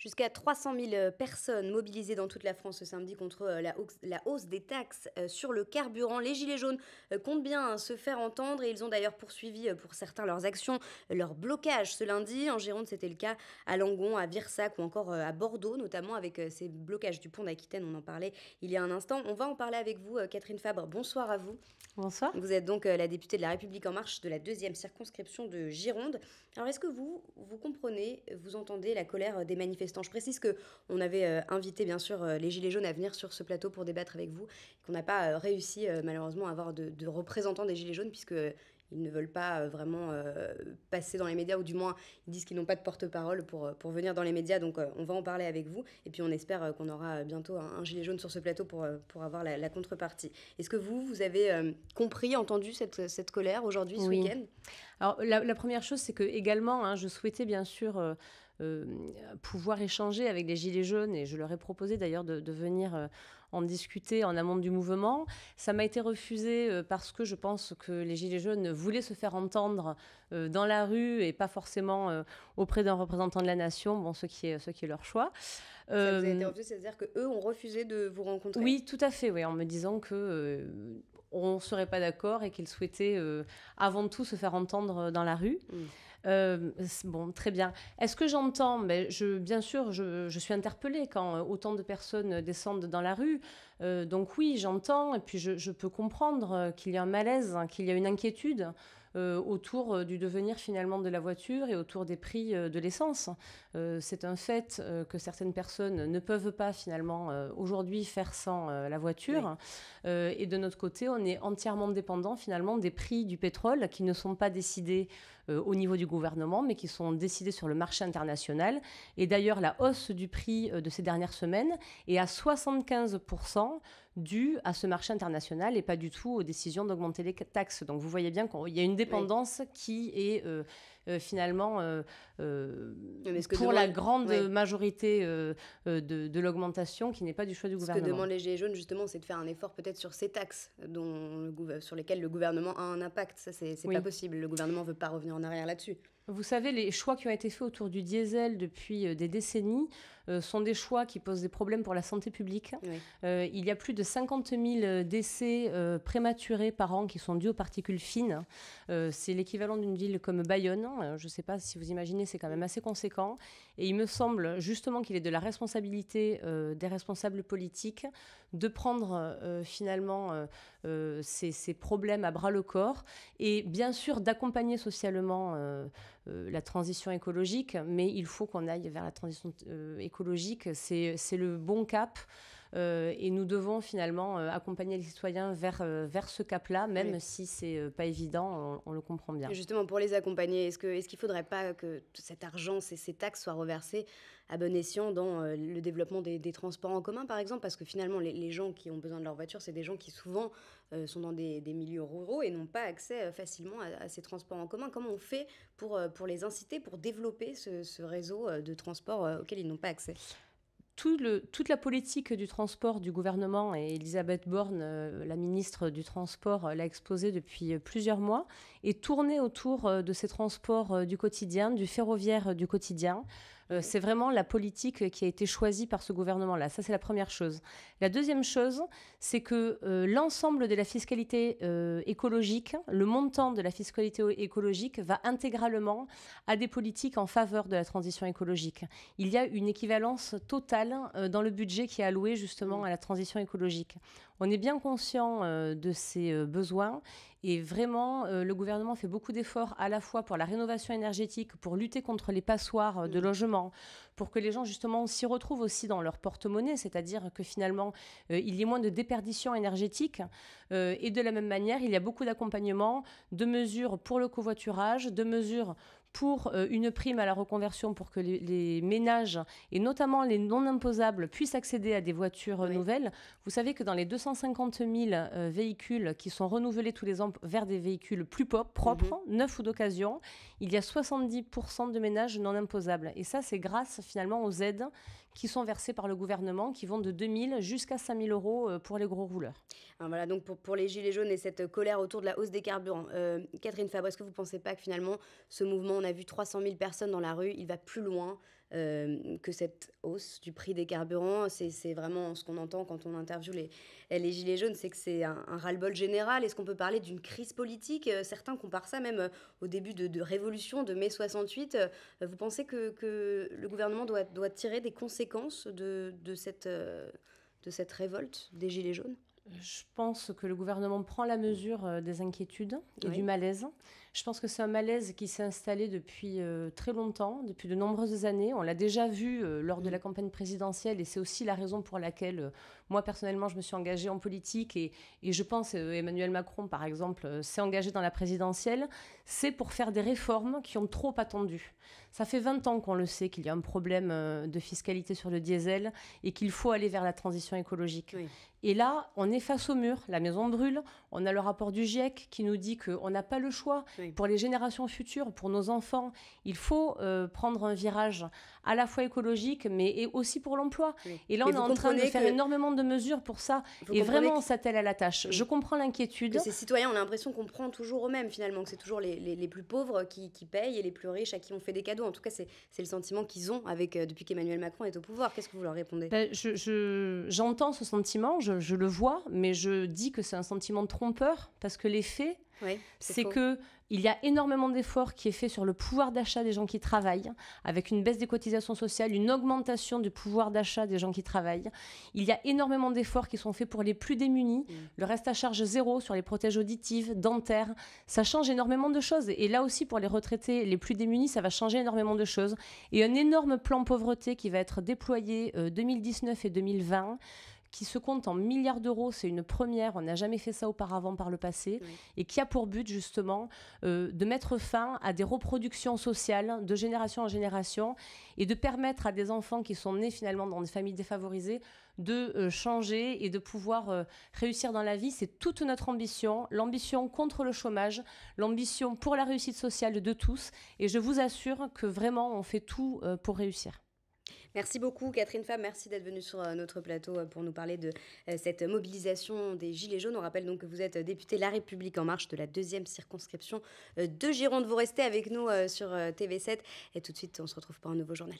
Jusqu'à 300 000 euh, personnes mobilisées dans toute la France ce samedi contre euh, la, hausse des taxes euh, sur le carburant. Les Gilets jaunes comptent bien hein, se faire entendre et ils ont d'ailleurs poursuivi pour certains leurs actions, leur blocage ce lundi. En Gironde, c'était le cas à Langon, à Virsac ou encore à Bordeaux, notamment avec ces blocages du pont d'Aquitaine. On en parlait il y a un instant. On va en parler avec vous, Catherine Fabre. Bonsoir à vous. Bonsoir. Vous êtes donc la députée de la République en marche de la deuxième circonscription de Gironde. Alors, est-ce que vous, vous comprenez, vous entendez la colère des manifestants je précise que on avait euh, invité bien sûr euh, les Gilets jaunes à venir sur ce plateau pour débattre avec vous, qu'on n'a pas euh, réussi malheureusement à avoir de, de, représentants des Gilets jaunes puisque ils ne veulent pas euh, vraiment euh, passer dans les médias, ou du moins ils disent qu'ils n'ont pas de porte-parole pour, euh, pour venir dans les médias. Donc on va en parler avec vous. Et puis on espère qu'on aura bientôt un, gilet jaune sur ce plateau pour, pour avoir la, contrepartie. Est-ce que vous, vous avez compris, entendu cette, cette colère aujourd'hui, ce week-end Alors la, première chose, c'est que également, hein, je souhaitais bien sûr... pouvoir échanger avec les Gilets jaunes et je leur ai proposé d'ailleurs de, de venir en discuter en amont du mouvement. Ça m'a été refusé euh, parce que je pense que les Gilets jaunes voulaient se faire entendre euh, dans la rue et pas forcément euh, auprès d'un représentant de la nation, bon, ce qui est, ce qui est leur choix. Ça vous a été refusé, c'est-à-dire qu'eux ont refusé de vous rencontrer Oui, tout à fait, oui, en me disant que on serait pas d'accord et qu'ils souhaitaient avant tout se faire entendre dans la rue. Mmh. Euh, bon, très bien. Est-ce que j'entends Mais je, Bien sûr, je, suis interpellée quand euh, autant de personnes descendent dans la rue. Euh, donc oui, j'entends et puis je, peux comprendre qu'il y a un malaise, hein, qu'il y a une inquiétude. autour du devenir finalement de la voiture et autour des prix de l'essence. c'est un fait que certaines personnes ne peuvent pas finalement aujourd'hui faire sans la voiture. et de notre côté, on est entièrement dépendant finalement des prix du pétrole qui ne sont pas décidés euh, au niveau du gouvernement, mais qui sont décidées sur le marché international. Et d'ailleurs, la hausse du prix euh, de ces dernières semaines est à 75% due à ce marché international et pas du tout aux décisions d'augmenter les taxes. Donc vous voyez bien qu'il y a une dépendance qui est euh, euh, finalement, euh, euh, pour la grande majorité de, l'augmentation qui n'est pas du choix du gouvernement. Ce que demandent les Gilets jaunes, justement, c'est de faire un effort peut-être sur ces taxes dont sur lesquelles le gouvernement a un impact. Ça, c'est pas possible. Le gouvernement ne veut pas revenir en arrière là-dessus. Vous savez, les choix qui ont été faits autour du diesel depuis euh, des décennies euh, sont des choix qui posent des problèmes pour la santé publique. Euh, il y a plus de 50 000 décès prématurés par an qui sont dus aux particules fines. c'est l'équivalent d'une ville comme Bayonne. Je ne sais pas si vous imaginez, c'est quand même assez conséquent. Et il me semble justement qu'il est de la responsabilité des responsables politiques de prendre finalement ces, ces, problèmes à bras le corps et bien sûr d'accompagner socialement euh, la transition écologique, mais il faut qu'on aille vers la transition euh, écologique. C'est le bon cap. Euh, et nous devons finalement euh, accompagner les citoyens vers, euh, ce cap-là, même si ce n'est pas évident, on, le comprend bien. Justement, pour les accompagner, est-ce qu'il est faudrait pas que cet argent, ces, ces taxes soient reversées à bon escient dans le développement des, transports en commun, par exemple Parce que finalement, les, gens qui ont besoin de leur voiture, c'est des gens qui souvent sont dans des, milieux ruraux et n'ont pas accès facilement à, ces transports en commun. Comment on fait pour, les inciter, pour développer ce, ce réseau de transports auquel ils n'ont pas accès toute la politique du transport du gouvernement, et Elisabeth Borne, euh, la ministre du Transport, euh, l'a exposée depuis euh, plusieurs mois, est tournée autour de ces transports du quotidien, du ferroviaire du quotidien. Euh, c'est vraiment la politique qui a été choisie par ce gouvernement-là. Ça, c'est la première chose. La deuxième chose, c'est que euh, l'ensemble de la fiscalité euh, écologique, le montant de la fiscalité écologique va intégralement à des politiques en faveur de la transition écologique. Il y a une équivalence totale dans le budget qui est alloué justement mmh. à la transition écologique. On est bien conscient de ces besoins et vraiment, euh, le gouvernement fait beaucoup d'efforts à la fois pour la rénovation énergétique, pour lutter contre les passoires euh, de mm. logement, pour que les gens justement s'y retrouvent aussi dans leur porte-monnaie, c'est-à-dire que finalement, euh, il y ait moins de déperdition énergétique. et de la même manière, il y a beaucoup d'accompagnement, de mesures pour le covoiturage, de mesures pour euh, une prime à la reconversion pour que les, ménages, et notamment les non-imposables, puissent accéder à des voitures euh, nouvelles. Vous savez que dans les 250 000 euh, véhicules qui sont renouvelés tous les ans vers des véhicules plus propres, neuf mhm. neufs ou d'occasion, il y a 70% de ménages non imposables. Et ça, c'est grâce finalement aux aides qui sont versés par le gouvernement, qui vont de 2000 jusqu'à 5000 euros euh, pour les gros rouleurs. Hein, voilà, donc pour, les Gilets jaunes et cette colère autour de la hausse des carburants, euh, Catherine Fabre, est-ce que vous ne pensez pas que finalement, ce mouvement, on a vu 300 000 personnes dans la rue, il va plus loin euh, que cette hausse du prix des carburants, c'est vraiment ce qu'on entend quand on interviewe les, les Gilets jaunes, c'est que c'est un, ras-le-bol général. Est-ce qu'on peut parler d'une crise politique euh, Certains comparent ça même euh, au début de, révolution de mai 68. Vous pensez que, le gouvernement doit, doit, tirer des conséquences de, de, cette, de cette révolte des Gilets jaunes je pense que le gouvernement prend la mesure des inquiétudes et du malaise. Je pense que c'est un malaise qui s'est installé depuis euh, très longtemps, depuis de nombreuses années. On l'a déjà vu euh, lors de mm. la campagne présidentielle et c'est aussi la raison pour laquelle euh, moi personnellement je me suis engagée en politique et, je pense Emmanuel Macron par exemple s'est engagé dans la présidentielle. C'est pour faire des réformes qui ont trop attendu. Ça fait 20 ans qu'on le sait qu'il y a un problème de fiscalité sur le diesel et qu'il faut aller vers la transition écologique. Et là, on est face au mur, la maison brûle, on a le rapport du GIEC qui nous dit qu'on n'a pas le choix pour les générations futures, pour nos enfants. Il faut euh, prendre un virage à la fois écologique, mais aussi pour l'emploi. Et là, on est en train de faire énormément de mesures pour ça. et vraiment, on s'attelle à la tâche. Je comprends l'inquiétude. Ces citoyens, ont l'impression qu'on prend toujours eux-mêmes, finalement, que c'est toujours les, plus pauvres qui, qui, payent et les plus riches à qui on fait des cadeaux. En tout cas, c'est le sentiment qu'ils ont avec, euh, depuis qu'Emmanuel Macron est au pouvoir. Qu'est-ce que vous leur répondez ben, J'entends ce sentiment, je, je le vois, mais je dis que c'est un sentiment trompeur parce que les faits c'est que il y a énormément d'efforts qui est fait sur le pouvoir d'achat des gens qui travaillent, avec une baisse des cotisations sociales, une augmentation du pouvoir d'achat des gens qui travaillent. Il y a énormément d'efforts qui sont faits pour les plus démunis, mm. le reste à charge zéro sur les protèges auditives, dentaires. Ça change énormément de choses. Et là aussi, pour les retraités les plus démunis, ça va changer énormément de choses. Et un énorme plan pauvreté qui va être déployé 2019 euh, et 2020 qui se compte en milliards d'euros. C'est une première, on n'a jamais fait ça auparavant par le passé, et qui a pour but justement euh, de mettre fin à des reproductions sociales de génération en génération et de permettre à des enfants qui sont nés finalement dans des familles défavorisées de euh, changer et de pouvoir euh, réussir dans la vie. C'est toute notre ambition, l'ambition contre le chômage, l'ambition pour la réussite sociale de tous, et je vous assure que vraiment on fait tout pour réussir. Merci beaucoup Catherine Fab, merci d'être venue sur euh, notre plateau euh, pour nous parler de euh, cette mobilisation des Gilets jaunes. On rappelle donc que vous êtes députée La République en marche de la deuxième circonscription de Gironde. Vous restez avec nous sur TV7 et tout de suite on se retrouve pour un nouveau journal.